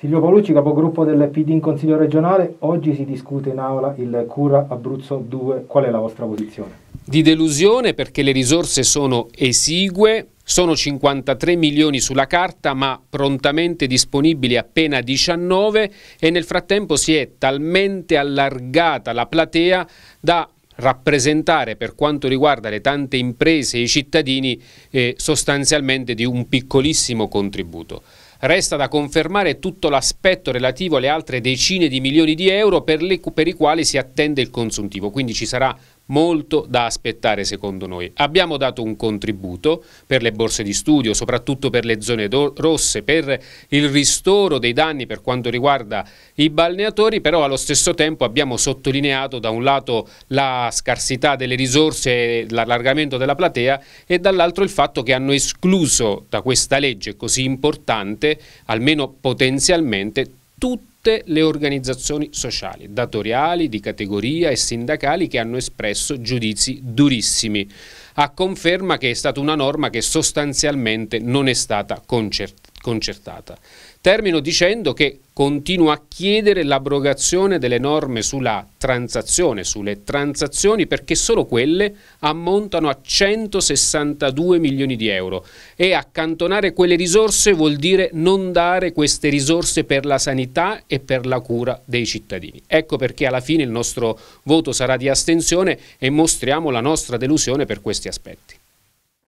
Silvio Paolucci, capogruppo del PD in Consiglio regionale, oggi si discute in aula il Cura Abruzzo 2, qual è la vostra posizione? Di delusione perché le risorse sono esigue, sono 53 milioni sulla carta ma prontamente disponibili appena 19 e nel frattempo si è talmente allargata la platea da rappresentare per quanto riguarda le tante imprese e i cittadini eh, sostanzialmente di un piccolissimo contributo. Resta da confermare tutto l'aspetto relativo alle altre decine di milioni di euro per, le, per i quali si attende il consuntivo, quindi ci sarà molto da aspettare secondo noi. Abbiamo dato un contributo per le borse di studio, soprattutto per le zone rosse, per il ristoro dei danni per quanto riguarda i balneatori, però allo stesso tempo abbiamo sottolineato da un lato la scarsità delle risorse, e l'allargamento della platea e dall'altro il fatto che hanno escluso da questa legge così importante tutte, almeno potenzialmente, tutte tutte le organizzazioni sociali, datoriali, di categoria e sindacali che hanno espresso giudizi durissimi, a conferma che è stata una norma che sostanzialmente non è stata concertata concertata. Termino dicendo che continuo a chiedere l'abrogazione delle norme sulla transazione, sulle transazioni, perché solo quelle ammontano a 162 milioni di euro e accantonare quelle risorse vuol dire non dare queste risorse per la sanità e per la cura dei cittadini. Ecco perché alla fine il nostro voto sarà di astensione e mostriamo la nostra delusione per questi aspetti.